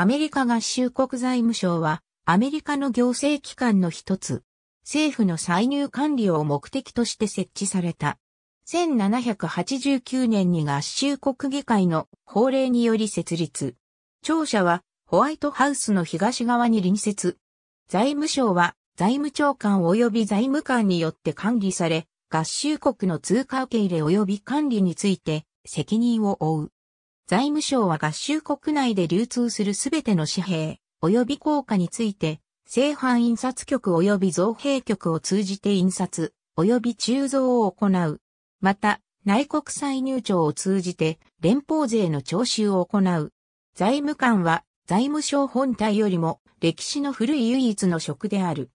アメリカ合衆国財務省は、アメリカの行政機関の一つ、政府の歳入管理を目的として設置された。1789年に合衆国議会の法令により設立。庁舎はホワイトハウスの東側に隣接。財務省は財務長官及び財務官によって管理され、合衆国の通貨受け入れ及び管理について責任を負う。財務省は合衆国内で流通するすべての紙幣、及び硬貨について、製版印刷局及び造幣局を通じて印刷、及び鋳造を行う。また、内国歳入庁を通じて連邦税の徴収を行う。財務官は財務省本体よりも歴史の古い唯一の職である。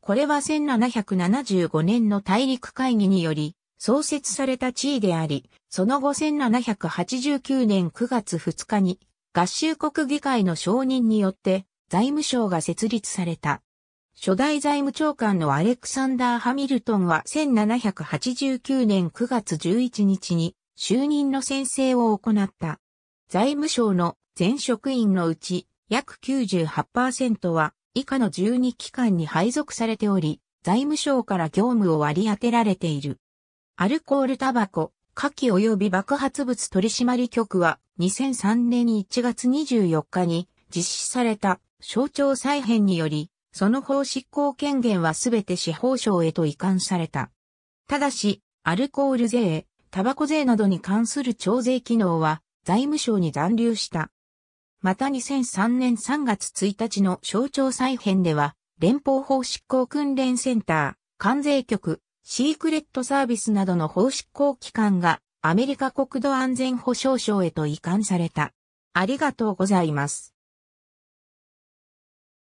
これは1775年の大陸会議により創設された地位であり、その後1789年9月2日に合衆国議会の承認によって財務省が設立された。初代財務長官のアレクサンダー・ハミルトンは1789年9月11日に就任の宣誓を行った。財務省の全職員のうち約98%は以下の12機関に配属されており、財務省から業務を割り当てられている。アルコールタバコ、火器及び爆発物取締局は2003年1月24日に実施された省庁再編により、その法執行権限はすべて司法省へと移管された。ただし、アルコール税、タバコ税などに関する徴税機能は財務省に残留した。また2003年3月1日の省庁再編では、連邦法執行訓練センター、関税局、シークレットサービスなどの法執行機関がアメリカ国土安全保障省へと移管された。ありがとうございます。